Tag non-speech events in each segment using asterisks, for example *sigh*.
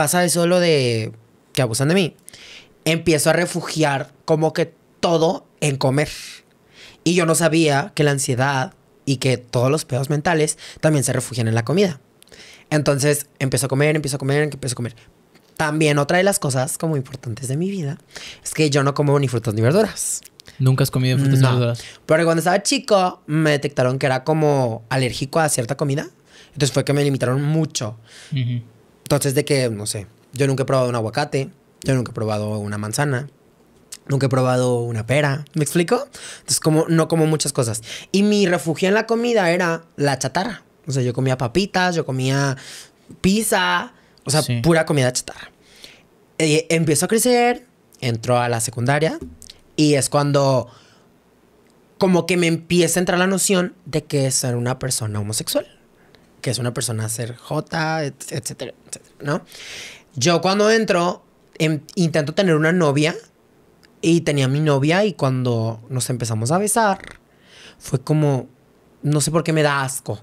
pasa eso lo de que abusan de mí, empiezo a refugiar como que todo en comer. Y yo no sabía que la ansiedad y que todos los pedos mentales también se refugian en la comida. Entonces empiezo a comer, empiezo a comer, empiezo a comer. También otra de las cosas como importantes de mi vida es que yo no como ni frutas ni verduras. ¿Nunca has comido frutas ni verduras? Pero cuando estaba chico me detectaron que era como alérgico a cierta comida. Entonces fue que me limitaron mucho. Entonces, de que, no sé, yo nunca he probado un aguacate, yo nunca he probado una manzana, nunca he probado una pera, ¿me explico? Entonces, como, no como muchas cosas. Y mi refugio en la comida era la chatarra. O sea, yo comía papitas, yo comía pizza, o sea, pura comida chatarra. empiezo a crecer, entro a la secundaria y es cuando como que me empieza a entrar la noción de que ser una persona homosexual que es una persona ser J, etcétera, etcétera, ¿no? Yo cuando entro, em, intento tener una novia y tenía mi novia y cuando nos empezamos a besar, fue como, no sé por qué me da asco.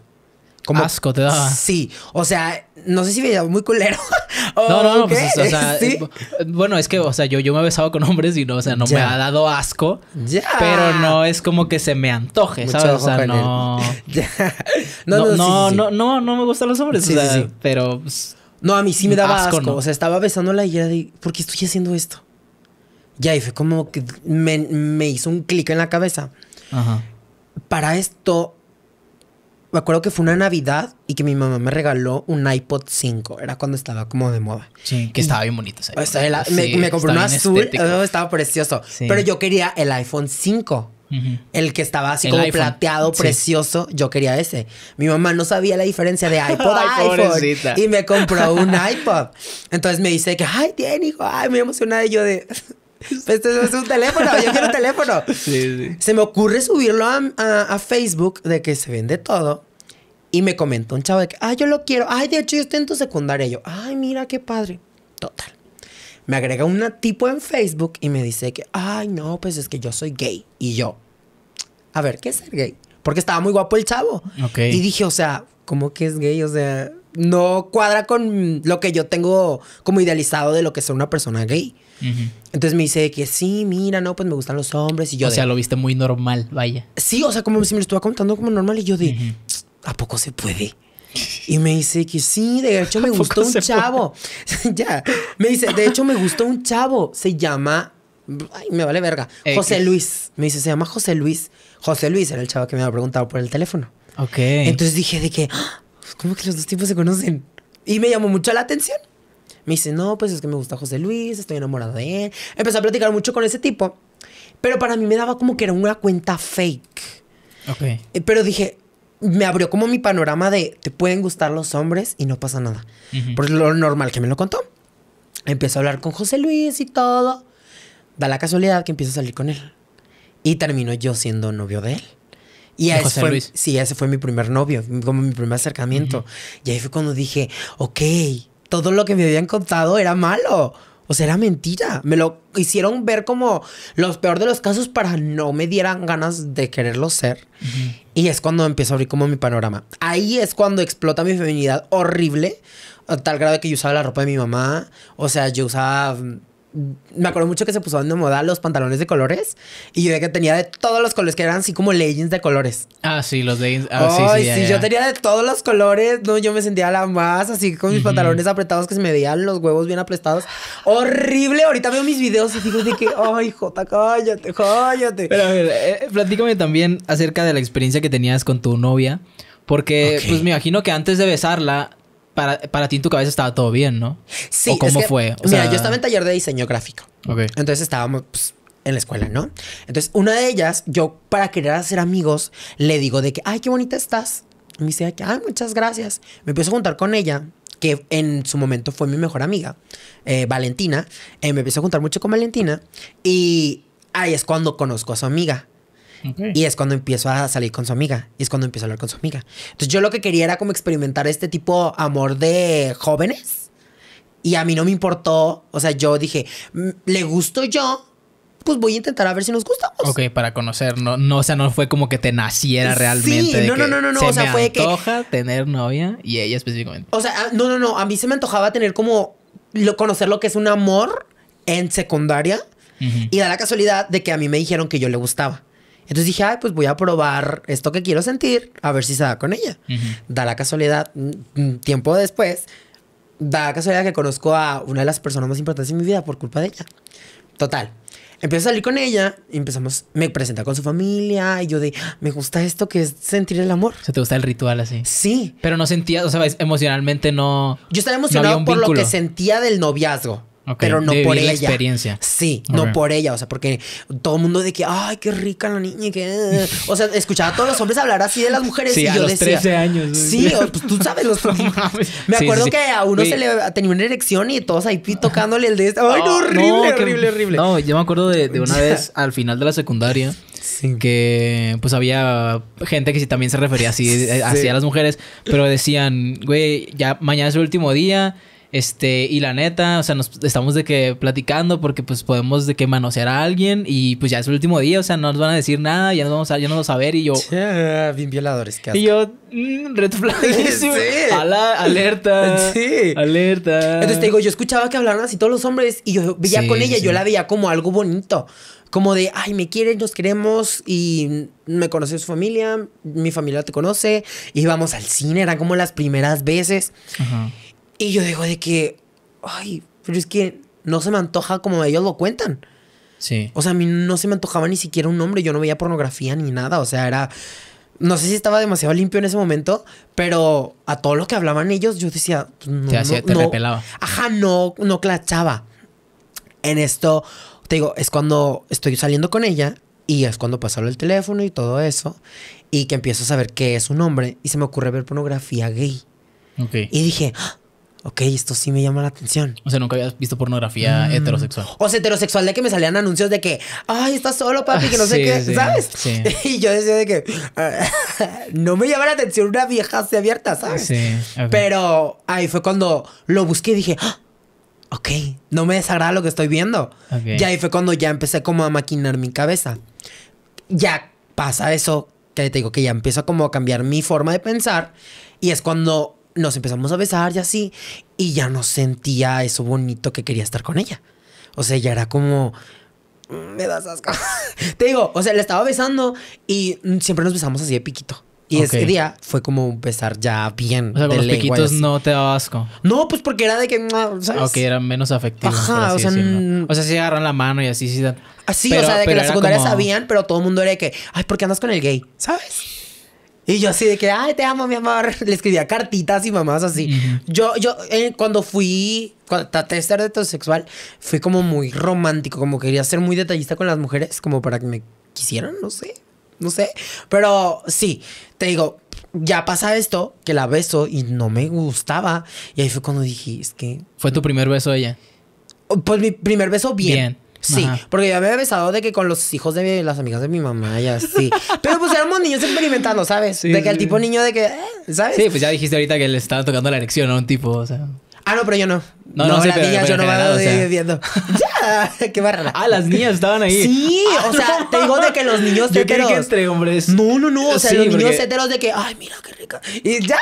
Asco te daba. Sí. O sea, no sé si me muy culero. *laughs* no, no, no. Pues, o sea, *laughs* eh, Bueno, es que, o sea, yo, me he besado con hombres y no, o sea, no me ha dado asco. Ya. Pero no es como que se me antoje, ¿sabes? O sea, *laughs* no... no. No, no, no, no, me gustan los hombres. o sea, pero. Pues, no, a mí sí me daba asco. O sea, estaba besándola y era de, ¿por qué estoy haciendo esto? Ya, y fue como que me, me hizo un clic en la cabeza. Ajá. Para esto, me acuerdo que fue una Navidad y que mi mamá me regaló un iPod 5. Era cuando estaba como de moda. Sí, que estaba bien bonito. Pues, me, me, compró uno azul. estaba precioso. Pero yo quería el iPhone 5. El que estaba así como plateado, precioso, yo quería ese. Mi mamá no sabía la diferencia de iPod a *laughs* iPhone y me compró un iPod. Entonces me dice que, ay, tiene hijo, ay, me emocionada. Y yo de, este es un teléfono, yo quiero un teléfono. *laughs* Se me ocurre subirlo a, Facebook de que se vende todo. Y me comentó un chavo de que, ay, ah, yo lo quiero. Ay, de hecho, yo estoy en tu secundaria. Y yo, ay, mira qué padre. Total. Me agrega un tipo en Facebook y me dice que, ay, no, pues es que yo soy gay. Y yo, a ver, ¿qué es ser gay? Porque estaba muy guapo el chavo. Y dije, o sea, ¿cómo que es gay? O sea, no cuadra con lo que yo tengo como idealizado de lo que es una persona gay. Entonces me dice que sí, mira, no, pues me gustan los hombres y yo... O sea, lo viste muy normal, vaya. Sí, o sea, como si me lo estuviera contando como normal y yo de, ¿a poco se puede? Y me dice que sí, de hecho me gustó un chavo. *laughs* ya, me dice, de hecho me gustó un chavo, se llama... Ay, me vale verga. José Luis. Me dice, se llama José Luis. José Luis era el chavo que me había preguntado por el teléfono. Ok. Entonces dije de que, pues, ¿cómo que los dos tipos se conocen? Y me llamó mucho la atención. Me dice, no, pues es que me gusta José Luis, estoy enamorada de él. Empecé a platicar mucho con ese tipo, pero para mí me daba como que era una cuenta fake. Ok. Eh, pero dije, me abrió como mi panorama de, te pueden gustar los hombres y no pasa nada. Por lo normal que me lo contó. Empiezo a hablar con José Luis y todo. Da la casualidad que empiezo a salir con él. Y termino yo siendo novio de él. Y ese fue, Sí, ese fue mi primer novio, como mi primer acercamiento. Y ahí fue cuando dije, ok, todo lo que me habían contado era malo. O sea, era mentira. Me lo hicieron ver como los peor de los casos para no me dieran ganas de quererlo ser. Y es cuando empiezo a abrir como mi panorama. Ahí es cuando explota mi feminidad horrible, a tal grado que yo usaba la ropa de mi mamá. O sea, yo usaba mm, me acuerdo mucho que se pusieron de moda los pantalones de colores y yo de que tenía de todos los colores que eran así como legends de colores. Ah, sí, los legends... Ah, sí, sí, sí yo tenía de todos los colores, no, yo me sentía la más así con mis pantalones apretados que se me veían los huevos bien apretados. Horrible, ahorita veo mis videos y digo de que, *laughs* ay, Jota, cállate, cállate. Pero a ver, eh, platícame también acerca de la experiencia que tenías con tu novia. Porque, pues me imagino que antes de besarla, para, para ti en tu cabeza estaba todo bien, ¿no? Sí. ¿O ¿Cómo fue? mira, yo estaba en taller de diseño gráfico. Ok. Entonces estábamos pues, en la escuela, ¿no? Entonces, una de ellas, yo para querer hacer amigos, le digo de que, ay, qué bonita estás. Y me dice, ay, ah, muchas gracias. Me empiezo a juntar con ella, que en su momento fue mi mejor amiga, eh, Valentina. Eh, me empiezo a juntar mucho con Valentina. Y ahí es cuando conozco a su amiga. Y es cuando empiezo a salir con su amiga. Y es cuando empiezo a hablar con su amiga. Entonces yo lo que quería era como experimentar este tipo amor de jóvenes. Y a mí no me importó. O sea, yo dije, mm, le gusto yo, pues voy a intentar a ver si nos gustamos. Ok, para conocer, no, no, o sea, no fue como que te naciera realmente. Sí, no, no, no, no, se o sea, me fue antoja tener novia y ella específicamente. O sea, ah, no, no, no, a mí se me antojaba tener como conocer lo que es un amor en secundaria y da la casualidad de que a mí me dijeron que yo le gustaba. Entonces dije, ay, pues voy a probar esto que quiero sentir, a ver si se da con ella. Da la casualidad, mm, mm, tiempo después, da la casualidad que conozco a una de las personas más importantes en mi vida por culpa de ella. Total. Empiezo a salir con ella y empezamos, me presenta con su familia y yo de, ah, me gusta esto que es sentir el amor. O sea, te gusta el ritual así. Sí. Pero no sentía, o sea, emocionalmente no. Yo estaba emocionado por lo que sentía del noviazgo. Pero no por ella. experiencia. Sí, no por ella. O sea, porque todo el mundo de que, ay, qué rica la niña. Que... O sea, escuchaba a todos los hombres hablar así de las mujeres. Sí, a yo los decía, 13 años. Sí, pues tú sabes los. *laughs* Me acuerdo que a uno se le tenía una erección y todos ahí tocándole el de este, Ay, no, oh, horrible, horrible, horrible, No, yo me acuerdo de, una *laughs* vez al final de la secundaria. Sí. Que pues había gente que sí también se refería así, *laughs* eh, así a las mujeres, pero decían, güey, ya mañana es el último día este, y la neta, o sea, nos estamos de que platicando porque pues podemos de que manosear a alguien y pues ya es el último día, o sea, no nos van a decir nada, ya nos vamos a, ya nos vamos a ver y yo... *laughs* bien violadores, qué Y yo, mmm, *laughs* *laughs* alerta. Sí. Alerta. Entonces te digo, yo escuchaba que hablaron así todos los hombres y yo veía con ella, yo la veía como algo bonito. Como de, ay, me quieren, nos queremos y me conoce su familia, mi familia te conoce y vamos al cine, eran como las primeras veces. Ajá. Y yo digo de que, ay, pero es que no se me antoja como ellos lo cuentan. Sí. O sea, a mí no se me antojaba ni siquiera un nombre, yo no veía pornografía ni nada, o sea, era... No sé si estaba demasiado limpio en ese momento, pero a todo lo que hablaban ellos yo decía... Pues no, te repelaba. Ajá, no, no clachaba. En esto, te digo, es cuando estoy saliendo con ella y es cuando pasó pues el teléfono y todo eso. Y que empiezo a saber qué es un hombre. Y se me ocurre ver pornografía gay. Ok. Y dije, ah, ok, esto sí me llama la atención. O sea, nunca habías visto pornografía mm. heterosexual. O sea, heterosexual de que me salían anuncios de que, ay, estás solo, papi, que no sé qué, ¿sabes? *laughs* Y yo decía de que *laughs* no me llama la atención una vieja así abierta, ¿sabes? Pero ahí fue cuando lo busqué y dije, ah, ok, no me desagrada lo que estoy viendo. Y ahí fue cuando ya empecé como a maquinar mi cabeza. Ya pasa eso, que te digo que ya empiezo como a cambiar mi forma de pensar y es cuando nos empezamos a besar y así, y ya no sentía eso bonito que quería estar con ella. O sea, ya era como, mm, me das asco. *laughs* Te digo, o sea, le estaba besando y siempre nos besamos así de piquito. Y ese día fue como besar ya bien. O sea, los piquitos no te daba asco. No, pues porque era de que. ¿sabes? Ok, eran menos afectivos o sea. O sea, sí agarran la mano y así sí Así, o sea, de que la secundaria sabían, pero todo el mundo era de que, ay, ¿por qué andas con el gay? ¿Sabes? Y yo así de que, ay, te amo, mi amor. *laughs* Le escribía cartitas y mamás así. Yo, yo, eh, cuando fui, cuando traté de ser heterosexual, fui como muy romántico, como quería ser muy detallista con las mujeres, como para que me quisieran, no sé, no sé. Pero sí, te digo, ya pasa esto, que la beso y no me gustaba. Y ahí fue cuando dije, es que... ¿Fue tu primer beso ella? Pues mi primer beso bien. bien. Sí, porque ya me había besado de que con los hijos de las amigas de mi mamá, y así. *laughs* Pero pues éramos niños experimentando, ¿sabes? de que el tipo niño de que, eh, ¿sabes? Sí, pues ya dijiste ahorita que le estaba tocando la erección a un tipo, o sea. Ah, no, pero yo no. No, no, no las yo no me ir viendo. *laughs* ¡Ya! ¡Qué barra! Ah, las niñas estaban ahí. Sí, o sea, *laughs* te digo de que los niños yo heteros. que entre hombres. No, no, no. O sea, los niños heteros de que, ay, mira qué rica. Y ya.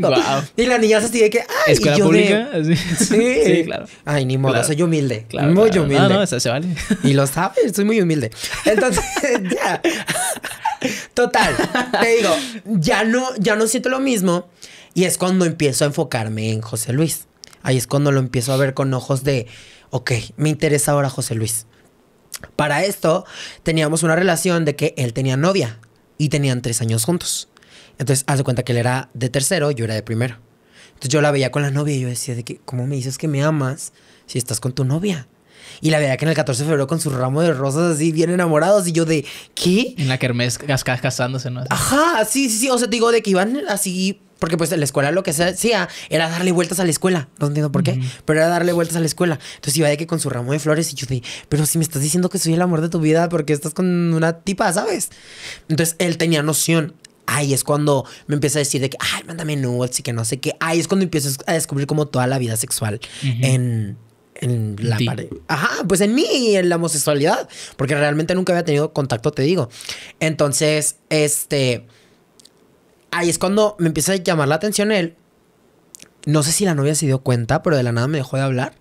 wow. *laughs* Y las niñas así de que, ay, ¿Escuela yo pública? Sí. sí. claro. Ay, ni modo, soy humilde. Claro, muy humilde. No, no, eso se vale. Y lo sabes, soy muy humilde. Entonces, ya. Total, te digo, ya no, ya no siento lo mismo. Y es cuando empiezo a enfocarme en José Luis. Ahí es cuando lo empiezo a ver con ojos de, ok, me interesa ahora José Luis. Para esto teníamos una relación de que él tenía novia y tenían tres años juntos. Entonces, de cuenta que él era de tercero, yo era de primero. Entonces yo la veía con la novia y yo decía de que, ¿cómo me dices que me amas si estás con tu novia? Y la veía que en el 14 de febrero con su ramo de rosas así bien enamorados y yo de, ¿qué? En la kermés casándose, ¿no? Ajá, sí, sí, sí. O sea, te digo de que iban así porque pues la escuela lo que se hacía era darle vueltas a la escuela. No entiendo por qué, pero era darle vueltas a la escuela. Entonces iba de que con su ramo de flores y yo sí pero si me estás diciendo que soy el amor de tu vida porque estás con una tipa, ¿sabes? Entonces él tenía noción. Ay, es cuando me empieza a decir de que, ay, mándame nudes y que no sé qué. Ay, es cuando empiezas a descubrir como toda la vida sexual en, en la pared. Ajá, pues en mí y en la homosexualidad. Porque realmente nunca había tenido contacto, te digo. Entonces, este ahí es cuando me empieza a llamar la atención él. No sé si la novia se dio cuenta, pero de la nada me dejó de hablar.